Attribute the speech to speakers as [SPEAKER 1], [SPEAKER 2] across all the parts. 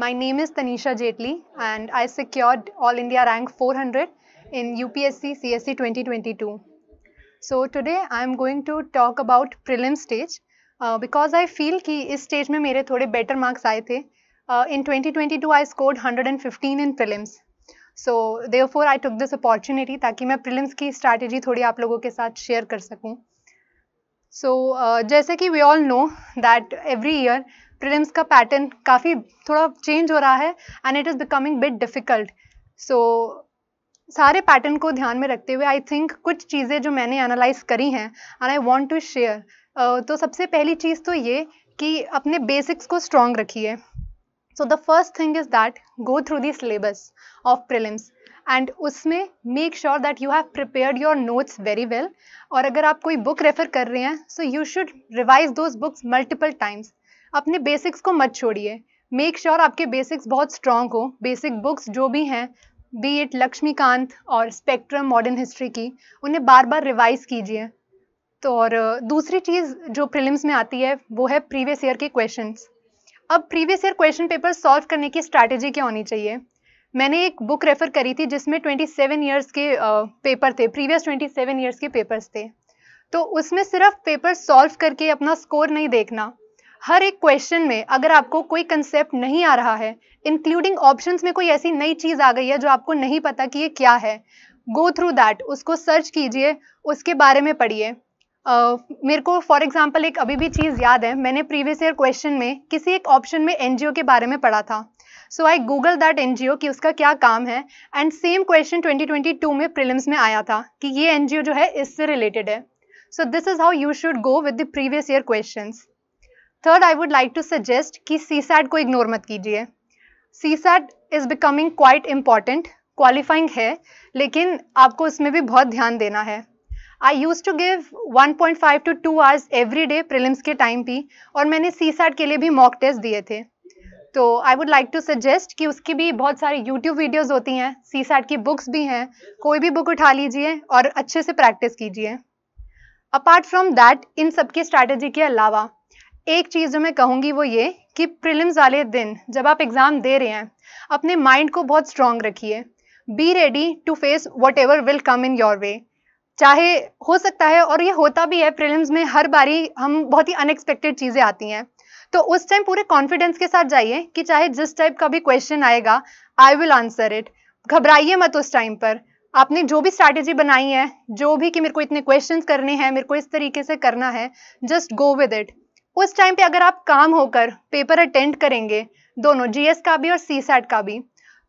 [SPEAKER 1] My name is Tanisha Jaitley and I secured All India rank 400 in UPSC CSC 2022. So today I am going to talk about prelim stage because I feel कि इस stage में मेरे थोड़े better marks आए थे in 2022 I scored 115 in prelims so therefore I took this opportunity ताकि मैं prelims की स्ट्रैटेजी थोड़ी आप लोगों के साथ शेयर कर सकूं सो so, uh, जैसे कि we all know that every year prelims का पैटर्न काफ़ी थोड़ा चेंज हो रहा है and it is becoming bit difficult so सारे पैटर्न को ध्यान में रखते हुए आई थिंक कुछ चीज़ें जो मैंने एनालाइज करी हैं and I want to share तो सबसे पहली चीज़ तो ये कि अपने बेसिक्स को स्ट्रॉन्ग रखिए so the first thing is that go through the syllabus of prelims and उसमें make sure that you have prepared your notes very well और अगर आप कोई बुक रेफर कर रहे हैं so you should revise those books multiple times अपने basics को मत छोड़िए मेक श्योर आपके बेसिक्स बहुत स्ट्रॉन्ग हो बेसिक बुक्स जो भी हैं बी इट लक्ष्मीकांत और स्पेक्ट्रम मॉडर्न हिस्ट्री की उन्हें बार बार रिवाइज कीजिए तो और दूसरी चीज़ जो प्रिलिम्स में आती है वो है प्रीवियस ईयर के क्वेश्चंस अब previous year question paper solve करने की स्ट्रैटेजी क्या होनी चाहिए मैंने एक बुक रेफ़र करी थी जिसमें 27 इयर्स के पेपर थे प्रीवियस 27 इयर्स के पेपर्स थे तो उसमें सिर्फ पेपर सॉल्व करके अपना स्कोर नहीं देखना हर एक क्वेश्चन में अगर आपको कोई कंसेप्ट नहीं आ रहा है इंक्लूडिंग ऑप्शंस में कोई ऐसी नई चीज़ आ गई है जो आपको नहीं पता कि ये क्या है गो थ्रू दैट उसको सर्च कीजिए उसके बारे में पढ़िए मेरे को फॉर एग्जाम्पल एक अभी भी चीज़ याद है मैंने प्रीवियस ईयर क्वेश्चन में किसी एक ऑप्शन में एन के बारे में पढ़ा था so I Google that and कि उसका क्या काम है एंड सेम क्वेश्चन 2022 में प्रिलिम्स में आया था कि ये एन जो है इससे रिलेटेड है so this is how you should go with the previous year question third I would like to suggest कि सी को इग्नोर मत कीजिए C is becoming quite important qualifying है लेकिन आपको उसमें भी बहुत ध्यान देना है I use to give 1.5 to 2 hours every day prelims के टाइम भी और मैंने सी के लिए भी मॉक टेस्ट दिए थे तो I would like to suggest कि उसकी भी बहुत सारी यूट्यूब वीडियोज़ होती हैं सी की बुक्स भी हैं कोई भी बुक उठा लीजिए और अच्छे से प्रैक्टिस कीजिए अपार्ट फ्रॉम दैट इन सब की स्ट्रैटेजी के अलावा एक चीज़ जो मैं कहूँगी वो ये कि प्रिलिम्स वाले दिन जब आप एग्ज़ाम दे रहे हैं अपने माइंड को बहुत स्ट्रॉन्ग रखिए be ready to face whatever will come in your way चाहे हो सकता है और ये होता भी है प्रिलिम्स में हर बारी हम बहुत ही अनएक्सपेक्टेड चीज़ें आती हैं तो उस टाइम पूरे कॉन्फिडेंस के साथ जाइए कि चाहे जिस टाइप का भी क्वेश्चन आएगा आई विल आंसर इट घबराइए मत उस टाइम पर आपने जो भी स्ट्रैटेजी बनाई है जो भी कि मेरे को इतने क्वेश्चंस करने हैं मेरे को इस तरीके से करना है जस्ट गो विद इट उस टाइम पे अगर आप काम होकर पेपर अटेंड करेंगे दोनों जीएस का भी और सी का भी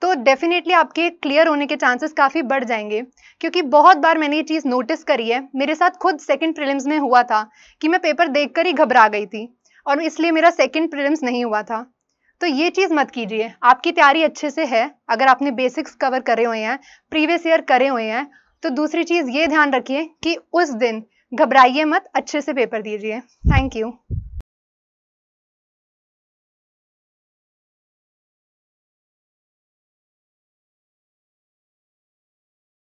[SPEAKER 1] तो डेफिनेटली आपके क्लियर होने के चांसेस काफ़ी बढ़ जाएंगे क्योंकि बहुत बार मैंने ये चीज़ नोटिस करी है मेरे साथ खुद सेकंड प्रीलिम्स में हुआ था कि मैं पेपर देखकर ही घबरा गई थी और इसलिए मेरा सेकंड प्रीलिम्स नहीं हुआ था तो ये चीज़ मत कीजिए आपकी तैयारी अच्छे से है अगर आपने बेसिक्स कवर करे हुए हैं प्रीवियस ईयर करे हुए हैं तो दूसरी चीज़ ये ध्यान रखिए कि उस दिन घबराइए मत अच्छे से पेपर दीजिए थैंक यू